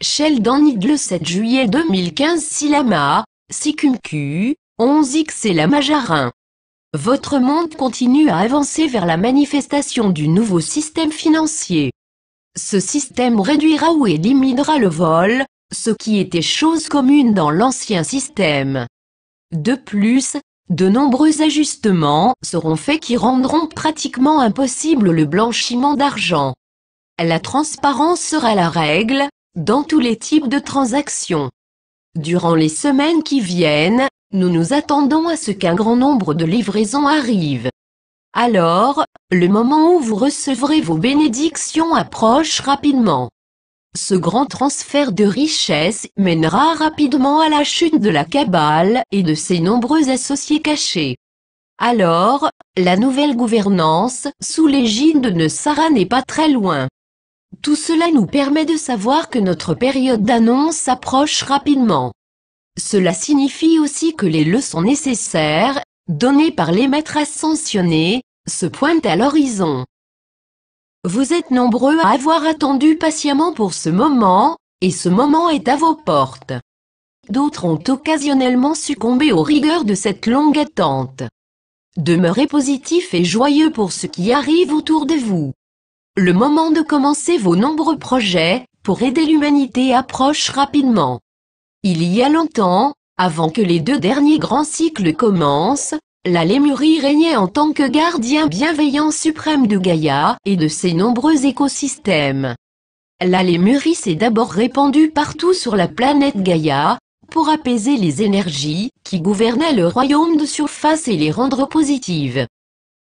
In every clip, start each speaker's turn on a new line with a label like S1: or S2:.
S1: Sheldon le 7 juillet 2015 Silama, Sikumku, 11X et la Majarin. Votre monde continue à avancer vers la manifestation du nouveau système financier. Ce système réduira ou éliminera le vol, ce qui était chose commune dans l'ancien système. De plus, de nombreux ajustements seront faits qui rendront pratiquement impossible le blanchiment d'argent. La transparence sera la règle, dans tous les types de transactions. Durant les semaines qui viennent, nous nous attendons à ce qu'un grand nombre de livraisons arrivent. Alors, le moment où vous recevrez vos bénédictions approche rapidement. Ce grand transfert de richesses mènera rapidement à la chute de la cabale et de ses nombreux associés cachés. Alors, la nouvelle gouvernance sous l'égide de Sara n'est pas très loin. Tout cela nous permet de savoir que notre période d'annonce s'approche rapidement. Cela signifie aussi que les leçons nécessaires, données par les maîtres ascensionnés, se pointent à l'horizon. Vous êtes nombreux à avoir attendu patiemment pour ce moment, et ce moment est à vos portes. D'autres ont occasionnellement succombé aux rigueurs de cette longue attente. Demeurez positif et joyeux pour ce qui arrive autour de vous. Le moment de commencer vos nombreux projets pour aider l'humanité approche rapidement. Il y a longtemps, avant que les deux derniers grands cycles commencent, la Lémurie régnait en tant que gardien bienveillant suprême de Gaïa et de ses nombreux écosystèmes. La Lémurie s'est d'abord répandue partout sur la planète Gaïa, pour apaiser les énergies qui gouvernaient le royaume de surface et les rendre positives.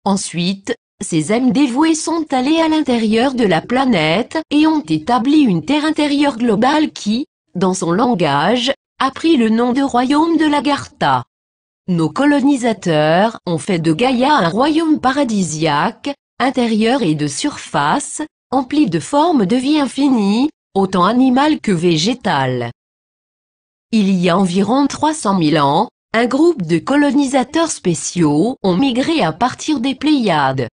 S1: Ensuite, ces âmes dévouées sont allées à l'intérieur de la planète et ont établi une terre intérieure globale qui, dans son langage, a pris le nom de royaume de Lagartha. Nos colonisateurs ont fait de Gaïa un royaume paradisiaque, intérieur et de surface, empli de formes de vie infinies, autant animales que végétales. Il y a environ 300 000 ans, un groupe de colonisateurs spéciaux ont migré à partir des Pléiades.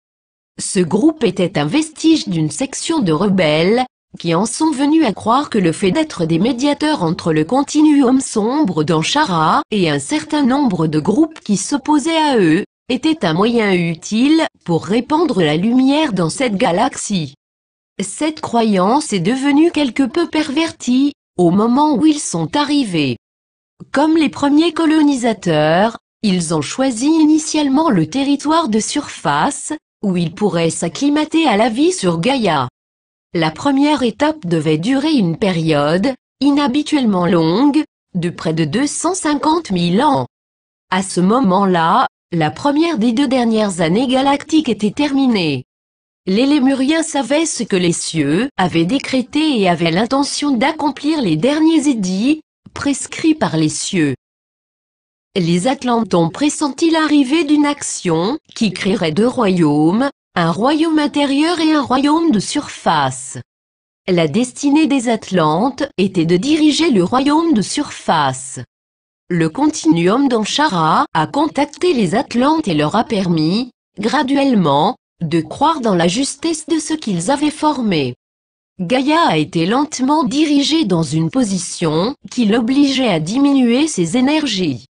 S1: Ce groupe était un vestige d'une section de rebelles, qui en sont venus à croire que le fait d'être des médiateurs entre le continuum sombre d'Anchara et un certain nombre de groupes qui s'opposaient à eux, était un moyen utile pour répandre la lumière dans cette galaxie. Cette croyance est devenue quelque peu pervertie, au moment où ils sont arrivés. Comme les premiers colonisateurs, ils ont choisi initialement le territoire de surface, où ils pourraient s'acclimater à la vie sur Gaïa. La première étape devait durer une période, inhabituellement longue, de près de 250 000 ans. À ce moment-là, la première des deux dernières années galactiques était terminée. Les Lémuriens savaient ce que les cieux avaient décrété et avaient l'intention d'accomplir les derniers édits, prescrits par les cieux les Atlantes ont pressenti l'arrivée d'une action, qui créerait deux royaumes, un royaume intérieur et un royaume de surface. La destinée des Atlantes était de diriger le royaume de surface. Le continuum d'Anchara a contacté les Atlantes et leur a permis, graduellement, de croire dans la justesse de ce qu'ils avaient formé. Gaïa a été lentement dirigé dans une position qui l'obligeait à diminuer ses énergies.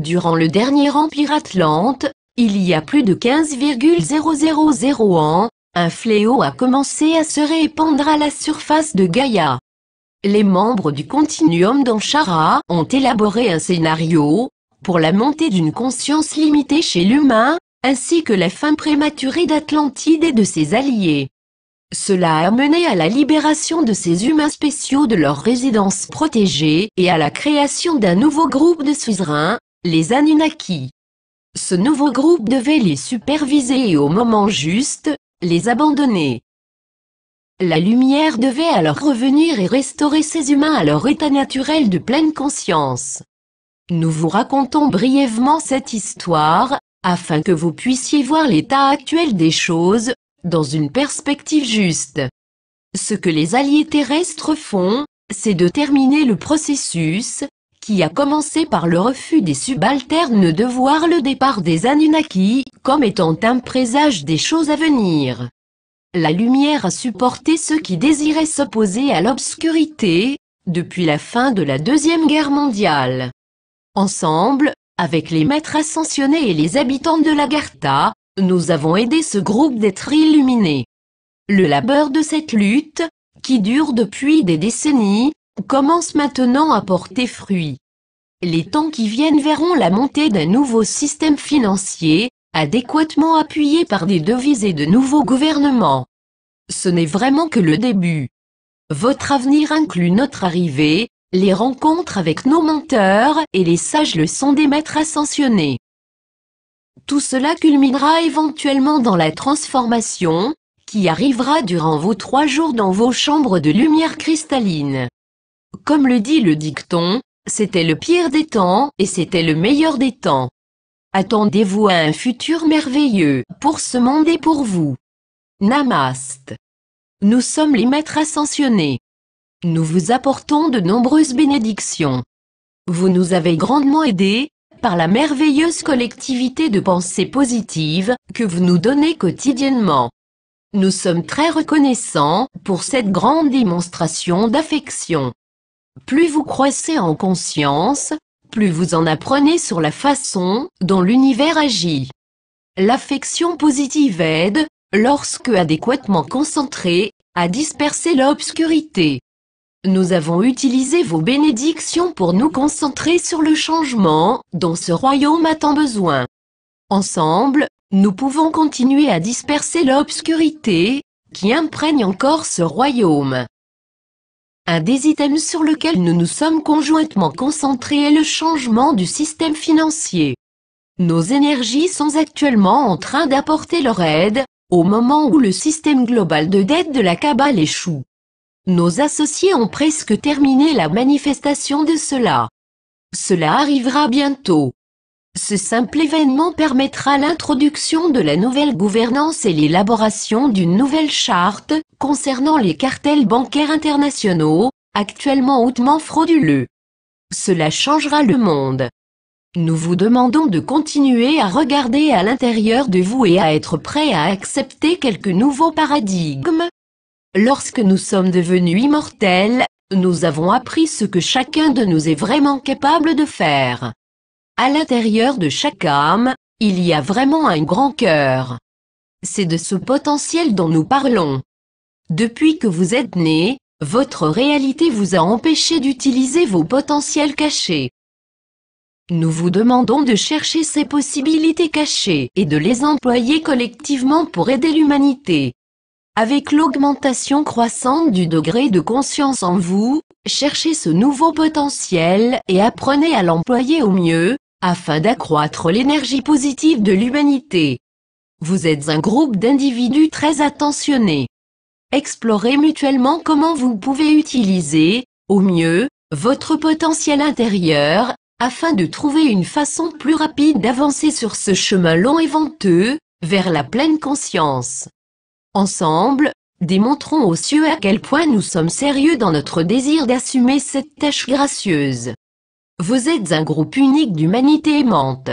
S1: Durant le dernier empire atlante, il y a plus de 15,000 ans, un fléau a commencé à se répandre à la surface de Gaïa. Les membres du Continuum d'Anchara ont élaboré un scénario pour la montée d'une conscience limitée chez l'humain, ainsi que la fin prématurée d'Atlantide et de ses alliés. Cela a mené à la libération de ces humains spéciaux de leur résidence protégée et à la création d'un nouveau groupe de suzerains, les Anunnaki. Ce nouveau groupe devait les superviser et au moment juste, les abandonner. La lumière devait alors revenir et restaurer ces humains à leur état naturel de pleine conscience. Nous vous racontons brièvement cette histoire, afin que vous puissiez voir l'état actuel des choses, dans une perspective juste. Ce que les alliés terrestres font, c'est de terminer le processus, qui a commencé par le refus des subalternes de voir le départ des Anunnaki comme étant un présage des choses à venir. La lumière a supporté ceux qui désiraient s'opposer à l'obscurité, depuis la fin de la Deuxième Guerre mondiale. Ensemble, avec les maîtres ascensionnés et les habitants de Lagarta, nous avons aidé ce groupe d'êtres illuminés. Le labeur de cette lutte, qui dure depuis des décennies, commence maintenant à porter fruit. Les temps qui viennent verront la montée d'un nouveau système financier, adéquatement appuyé par des devises et de nouveaux gouvernements. Ce n'est vraiment que le début. Votre avenir inclut notre arrivée, les rencontres avec nos menteurs et les sages leçons des maîtres ascensionnés. Tout cela culminera éventuellement dans la transformation, qui arrivera durant vos trois jours dans vos chambres de lumière cristalline. Comme le dit le dicton, c'était le pire des temps et c'était le meilleur des temps. Attendez-vous à un futur merveilleux pour ce monde et pour vous. Namaste. Nous sommes les maîtres ascensionnés. Nous vous apportons de nombreuses bénédictions. Vous nous avez grandement aidés par la merveilleuse collectivité de pensées positives que vous nous donnez quotidiennement. Nous sommes très reconnaissants pour cette grande démonstration d'affection. Plus vous croissez en conscience, plus vous en apprenez sur la façon dont l'univers agit. L'affection positive aide, lorsque adéquatement concentrée, à disperser l'obscurité. Nous avons utilisé vos bénédictions pour nous concentrer sur le changement dont ce royaume a tant besoin. Ensemble, nous pouvons continuer à disperser l'obscurité qui imprègne encore ce royaume. Un des items sur lequel nous nous sommes conjointement concentrés est le changement du système financier. Nos énergies sont actuellement en train d'apporter leur aide, au moment où le système global de dette de la cabale échoue. Nos associés ont presque terminé la manifestation de cela. Cela arrivera bientôt. Ce simple événement permettra l'introduction de la nouvelle gouvernance et l'élaboration d'une nouvelle charte concernant les cartels bancaires internationaux, actuellement hautement frauduleux. Cela changera le monde. Nous vous demandons de continuer à regarder à l'intérieur de vous et à être prêt à accepter quelques nouveaux paradigmes. Lorsque nous sommes devenus immortels, nous avons appris ce que chacun de nous est vraiment capable de faire. À l'intérieur de chaque âme, il y a vraiment un grand cœur. C'est de ce potentiel dont nous parlons. Depuis que vous êtes né, votre réalité vous a empêché d'utiliser vos potentiels cachés. Nous vous demandons de chercher ces possibilités cachées et de les employer collectivement pour aider l'humanité. Avec l'augmentation croissante du degré de conscience en vous, cherchez ce nouveau potentiel et apprenez à l'employer au mieux, afin d'accroître l'énergie positive de l'humanité. Vous êtes un groupe d'individus très attentionnés. Explorez mutuellement comment vous pouvez utiliser, au mieux, votre potentiel intérieur, afin de trouver une façon plus rapide d'avancer sur ce chemin long et venteux, vers la pleine conscience. Ensemble, démontrons aux cieux à quel point nous sommes sérieux dans notre désir d'assumer cette tâche gracieuse. Vous êtes un groupe unique d'humanité aimante.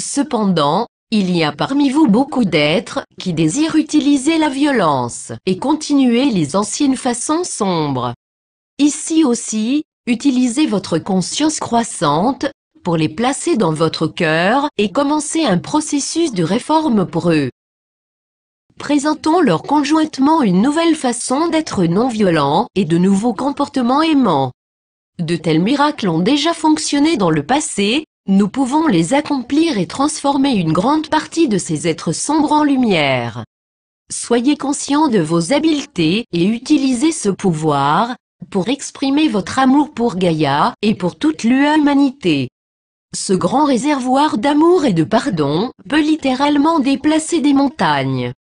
S1: Cependant, il y a parmi vous beaucoup d'êtres qui désirent utiliser la violence et continuer les anciennes façons sombres. Ici aussi, utilisez votre conscience croissante pour les placer dans votre cœur et commencer un processus de réforme pour eux. Présentons-leur conjointement une nouvelle façon d'être non violent et de nouveaux comportements aimants. De tels miracles ont déjà fonctionné dans le passé, nous pouvons les accomplir et transformer une grande partie de ces êtres sombres en lumière. Soyez conscient de vos habiletés et utilisez ce pouvoir pour exprimer votre amour pour Gaïa et pour toute l'humanité. Ce grand réservoir d'amour et de pardon peut littéralement déplacer des montagnes.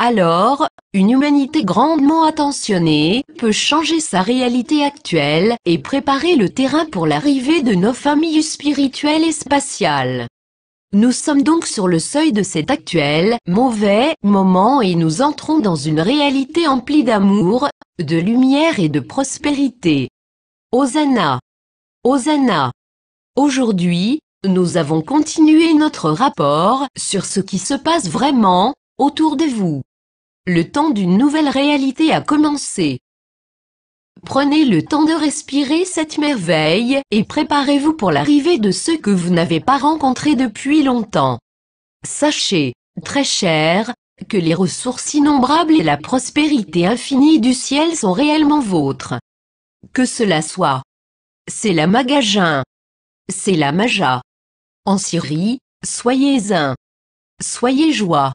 S1: Alors, une humanité grandement attentionnée peut changer sa réalité actuelle et préparer le terrain pour l'arrivée de nos familles spirituelles et spatiales. Nous sommes donc sur le seuil de cet actuel mauvais moment et nous entrons dans une réalité emplie d'amour, de lumière et de prospérité. Hosanna. Hosanna. Aujourd'hui, nous avons continué notre rapport sur ce qui se passe vraiment autour de vous. Le temps d'une nouvelle réalité a commencé. Prenez le temps de respirer cette merveille et préparez-vous pour l'arrivée de ceux que vous n'avez pas rencontrés depuis longtemps. Sachez, très cher, que les ressources innombrables et la prospérité infinie du ciel sont réellement vôtres. Que cela soit. C'est la magasin, C'est la Maja. En Syrie, soyez un. Soyez joie.